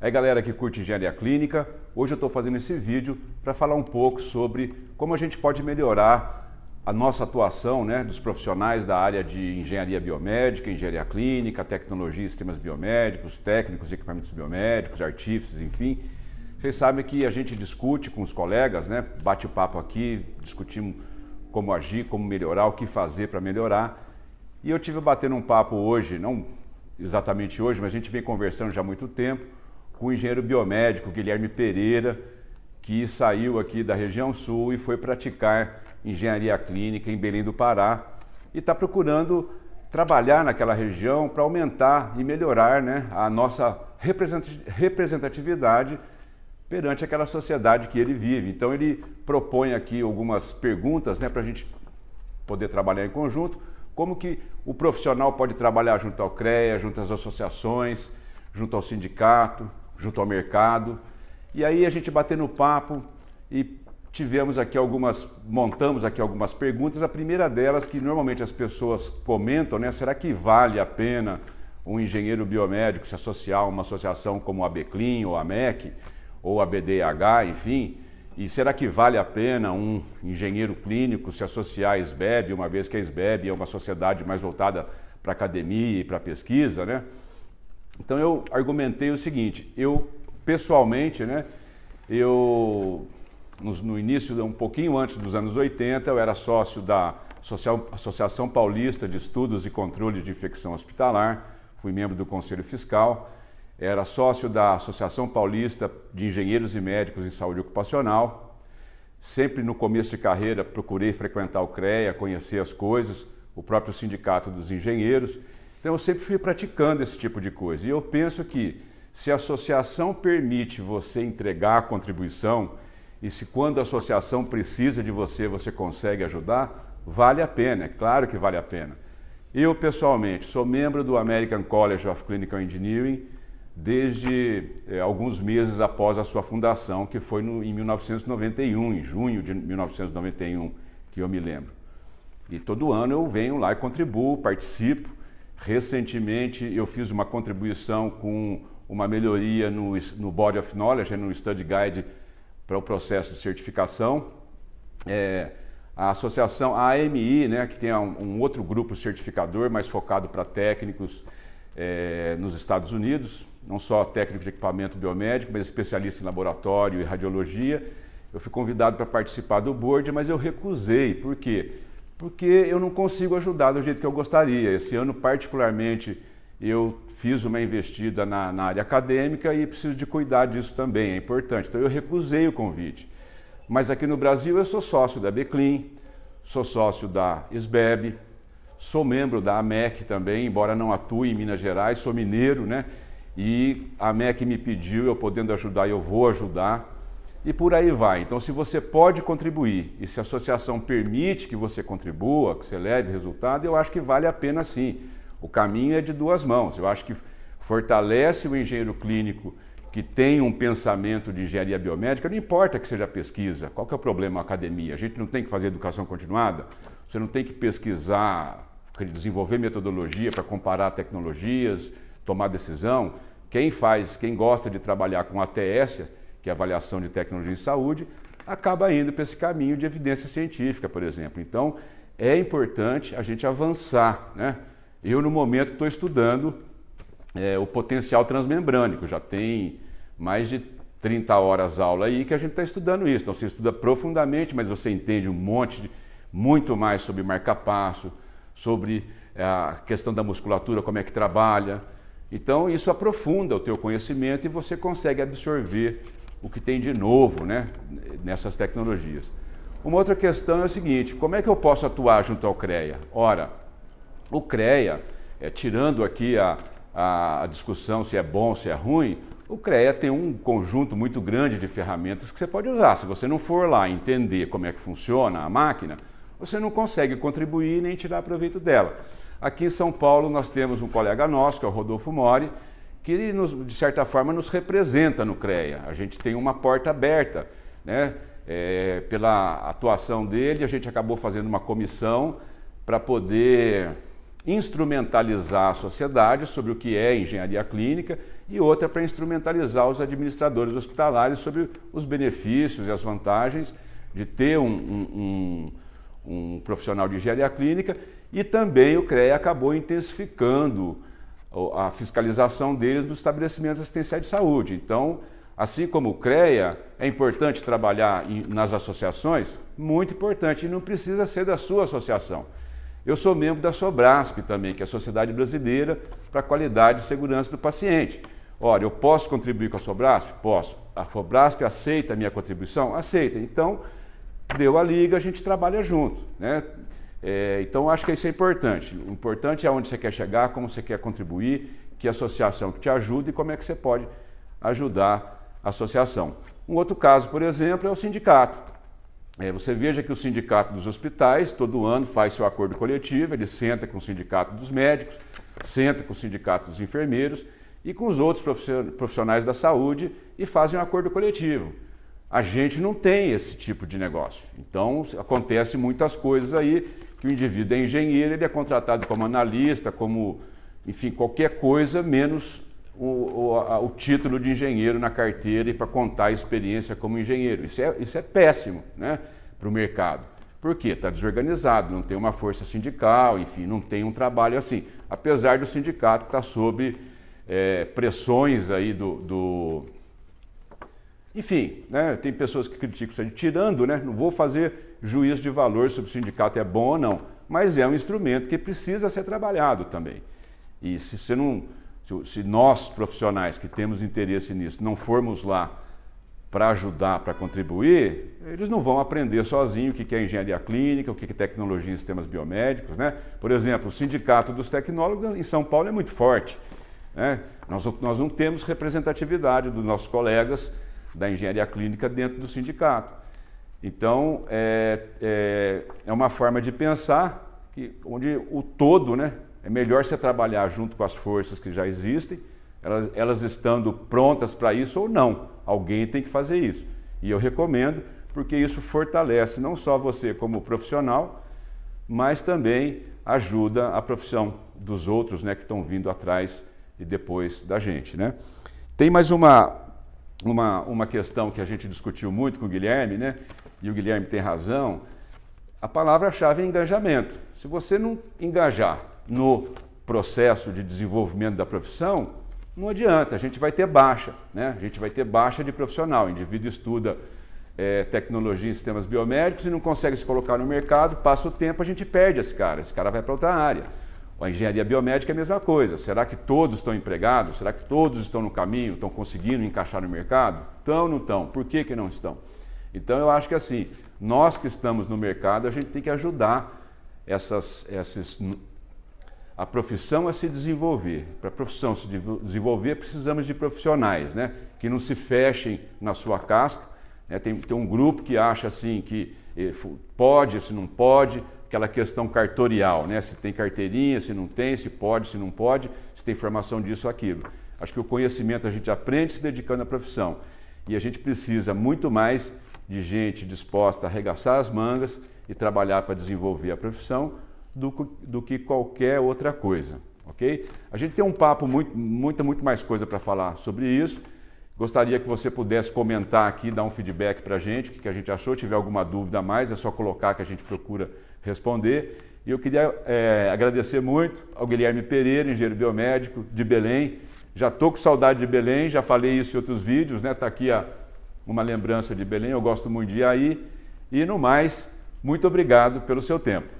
Aí é, galera que curte engenharia clínica, hoje eu estou fazendo esse vídeo para falar um pouco sobre como a gente pode melhorar a nossa atuação né, dos profissionais da área de engenharia biomédica, engenharia clínica, tecnologia e sistemas biomédicos, técnicos e equipamentos biomédicos, artífices, enfim. Vocês sabem que a gente discute com os colegas, né, bate o papo aqui, discutimos como agir, como melhorar, o que fazer para melhorar. E eu tive batendo um papo hoje, não exatamente hoje, mas a gente vem conversando já há muito tempo com o engenheiro biomédico Guilherme Pereira, que saiu aqui da região sul e foi praticar engenharia clínica em Belém do Pará e está procurando trabalhar naquela região para aumentar e melhorar né, a nossa representatividade perante aquela sociedade que ele vive. Então ele propõe aqui algumas perguntas né, para a gente poder trabalhar em conjunto, como que o profissional pode trabalhar junto ao CREA, junto às associações, junto ao sindicato, junto ao mercado. E aí a gente batendo papo e tivemos aqui algumas, montamos aqui algumas perguntas. A primeira delas, que normalmente as pessoas comentam, né? Será que vale a pena um engenheiro biomédico se associar a uma associação como a Beclin ou a MEC ou a BDH, enfim? E será que vale a pena um engenheiro clínico se associar à SBEB, uma vez que a SBEB é uma sociedade mais voltada para academia e para pesquisa, né? Então eu argumentei o seguinte, eu pessoalmente, né, eu no início, um pouquinho antes dos anos 80, eu era sócio da Associação Paulista de Estudos e Controle de Infecção Hospitalar, fui membro do Conselho Fiscal, era sócio da Associação Paulista de Engenheiros e Médicos em Saúde Ocupacional. Sempre no começo de carreira procurei frequentar o CREA, conhecer as coisas, o próprio Sindicato dos Engenheiros. Então eu sempre fui praticando esse tipo de coisa. E eu penso que se a associação permite você entregar a contribuição e se quando a associação precisa de você, você consegue ajudar, vale a pena, é claro que vale a pena. Eu, pessoalmente, sou membro do American College of Clinical Engineering desde é, alguns meses após a sua fundação, que foi no, em 1991, em junho de 1991, que eu me lembro. E todo ano eu venho lá e contribuo, participo. Recentemente eu fiz uma contribuição com uma melhoria no, no Body of Knowledge, né, no Study Guide para o processo de certificação. É, a associação AMI, né, que tem um, um outro grupo certificador, mais focado para técnicos é, nos Estados Unidos, não só técnico de equipamento biomédico, mas especialista em laboratório e radiologia. Eu fui convidado para participar do board, mas eu recusei, porque porque eu não consigo ajudar do jeito que eu gostaria. Esse ano, particularmente, eu fiz uma investida na, na área acadêmica e preciso de cuidar disso também, é importante. Então, eu recusei o convite. Mas aqui no Brasil, eu sou sócio da Beclin, sou sócio da SBEB, sou membro da AMEC também, embora não atue em Minas Gerais, sou mineiro, né? E a AMEC me pediu, eu podendo ajudar, eu vou ajudar e por aí vai. Então, se você pode contribuir e se a associação permite que você contribua, que você leve resultado, eu acho que vale a pena sim. O caminho é de duas mãos. Eu acho que fortalece o engenheiro clínico que tem um pensamento de engenharia biomédica, não importa que seja pesquisa. Qual que é o problema da academia? A gente não tem que fazer educação continuada? Você não tem que pesquisar, desenvolver metodologia para comparar tecnologias, tomar decisão? Quem faz, quem gosta de trabalhar com ATS, que é avaliação de tecnologia em saúde, acaba indo para esse caminho de evidência científica, por exemplo. Então, é importante a gente avançar. Né? Eu, no momento, estou estudando é, o potencial transmembrânico, já tem mais de 30 horas aula aí que a gente está estudando isso. Então, você estuda profundamente, mas você entende um monte, de, muito mais sobre marca-passo, sobre é, a questão da musculatura, como é que trabalha. Então, isso aprofunda o teu conhecimento e você consegue absorver o que tem de novo né, nessas tecnologias. Uma outra questão é o seguinte: como é que eu posso atuar junto ao CREA? Ora, o CREA, é, tirando aqui a, a, a discussão se é bom, se é ruim, o CREA tem um conjunto muito grande de ferramentas que você pode usar. Se você não for lá entender como é que funciona a máquina, você não consegue contribuir nem tirar proveito dela. Aqui em São Paulo nós temos um colega nosso, que é o Rodolfo Mori, que nos, de certa forma nos representa no CREA. A gente tem uma porta aberta, né? É, pela atuação dele, a gente acabou fazendo uma comissão para poder instrumentalizar a sociedade sobre o que é engenharia clínica e outra para instrumentalizar os administradores hospitalares sobre os benefícios e as vantagens de ter um, um, um, um profissional de engenharia clínica e também o CREA acabou intensificando a fiscalização deles dos estabelecimentos assistenciais de saúde. Então, assim como o CREA, é importante trabalhar nas associações? Muito importante, e não precisa ser da sua associação. Eu sou membro da Sobrasp também, que é a Sociedade Brasileira para a Qualidade e Segurança do Paciente. Olha, eu posso contribuir com a Sobrasp? Posso. A Sobrasp aceita a minha contribuição? Aceita. Então, deu a liga, a gente trabalha junto. Né? É, então, acho que isso é importante. O importante é onde você quer chegar, como você quer contribuir, que associação que te ajuda e como é que você pode ajudar a associação. Um outro caso, por exemplo, é o sindicato. É, você veja que o sindicato dos hospitais, todo ano, faz seu acordo coletivo, ele senta com o sindicato dos médicos, senta com o sindicato dos enfermeiros e com os outros profissionais da saúde e fazem um acordo coletivo. A gente não tem esse tipo de negócio. Então, acontece muitas coisas aí que o indivíduo é engenheiro, ele é contratado como analista, como, enfim, qualquer coisa, menos o, o, a, o título de engenheiro na carteira e para contar a experiência como engenheiro. Isso é, isso é péssimo né, para o mercado. Por quê? Está desorganizado, não tem uma força sindical, enfim, não tem um trabalho assim. Apesar do sindicato estar tá sob é, pressões aí do, do enfim, né, tem pessoas que criticam isso aí, tirando, né, não vou fazer juízo de valor sobre o sindicato é bom ou não, mas é um instrumento que precisa ser trabalhado também. E se não, se nós profissionais que temos interesse nisso não formos lá para ajudar, para contribuir, eles não vão aprender sozinho o que é engenharia clínica, o que é tecnologia em sistemas biomédicos. Né? Por exemplo, o Sindicato dos Tecnólogos em São Paulo é muito forte. Né? Nós, nós não temos representatividade dos nossos colegas da engenharia clínica dentro do sindicato. Então, é, é, é uma forma de pensar que, onde o todo, né? É melhor você trabalhar junto com as forças que já existem, elas, elas estando prontas para isso ou não. Alguém tem que fazer isso. E eu recomendo, porque isso fortalece não só você como profissional, mas também ajuda a profissão dos outros né, que estão vindo atrás e depois da gente. Né? Tem mais uma, uma, uma questão que a gente discutiu muito com o Guilherme, né? e o Guilherme tem razão, a palavra-chave é engajamento. Se você não engajar no processo de desenvolvimento da profissão, não adianta, a gente vai ter baixa, né? a gente vai ter baixa de profissional. O indivíduo estuda é, tecnologia e sistemas biomédicos e não consegue se colocar no mercado, passa o tempo, a gente perde esse cara, esse cara vai para outra área. A engenharia biomédica é a mesma coisa. Será que todos estão empregados? Será que todos estão no caminho? Estão conseguindo encaixar no mercado? Estão ou não estão? Por que, que não estão? Então eu acho que assim, nós que estamos no mercado, a gente tem que ajudar essas, essas, a profissão a se desenvolver. Para a profissão se desenvolver, precisamos de profissionais, né? Que não se fechem na sua casca. Né? Tem, tem um grupo que acha assim que eh, pode, se não pode, aquela questão cartorial, né? Se tem carteirinha, se não tem, se pode, se não pode, se tem formação disso, aquilo. Acho que o conhecimento a gente aprende se dedicando à profissão. E a gente precisa muito mais de gente disposta a arregaçar as mangas e trabalhar para desenvolver a profissão do, do que qualquer outra coisa, ok? A gente tem um papo, muito, muita, muito mais coisa para falar sobre isso. Gostaria que você pudesse comentar aqui, dar um feedback para a gente, o que a gente achou. Se tiver alguma dúvida a mais, é só colocar que a gente procura responder. E eu queria é, agradecer muito ao Guilherme Pereira, engenheiro biomédico de Belém. Já estou com saudade de Belém, já falei isso em outros vídeos, né? Está aqui a, uma lembrança de Belém, eu gosto muito de ir aí. E no mais, muito obrigado pelo seu tempo.